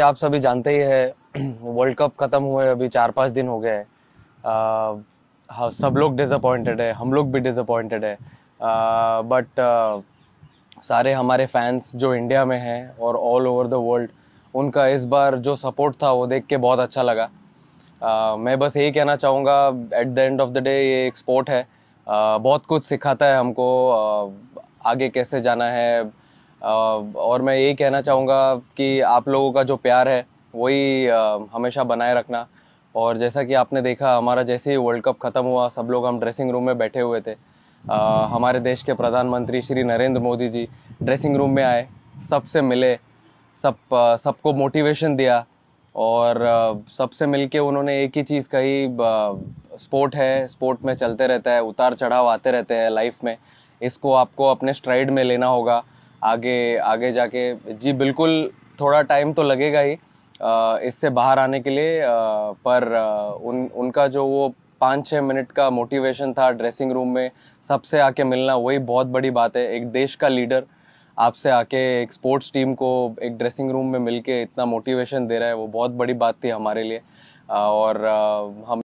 आप सभी जानते ही है वर्ल्ड कप खत्म हुए अभी चार पाँच दिन हो गए हैं हाँ, सब लोग डिसअपॉइंटेड है हम लोग भी डिसअपॉइंटेड है बट सारे हमारे फैंस जो इंडिया में हैं और ऑल ओवर द वर्ल्ड उनका इस बार जो सपोर्ट था वो देख के बहुत अच्छा लगा मैं बस यही कहना चाहूँगा at the end of the day ये एक स्पोर्ट है बहुत कुछ सिखाता है हमको आगे कैसे जाना है और मैं यही कहना चाहूँगा कि आप लोगों का जो प्यार है वही हमेशा बनाए रखना और जैसा कि आपने देखा हमारा जैसे ही वर्ल्ड कप ख़त्म हुआ सब लोग हम ड्रेसिंग रूम में बैठे हुए थे आ, हमारे देश के प्रधानमंत्री श्री नरेंद्र मोदी जी ड्रेसिंग रूम में आए सबसे मिले सब सबको मोटिवेशन दिया और सबसे मिलके उन्होंने एक ही चीज़ कही स्पोर्ट है स्पोर्ट में चलते रहता है उतार चढ़ाव आते रहते हैं लाइफ में इसको आपको अपने स्ट्राइड में लेना होगा आगे आगे जाके जी बिल्कुल थोड़ा टाइम तो लगेगा ही इससे बाहर आने के लिए पर उन उनका जो वो पाँच छः मिनट का मोटिवेशन था ड्रेसिंग रूम में सबसे आके मिलना वही बहुत बड़ी बात है एक देश का लीडर आपसे आके एक स्पोर्ट्स टीम को एक ड्रेसिंग रूम में मिलके इतना मोटिवेशन दे रहा है वो बहुत बड़ी बात थी हमारे लिए और हम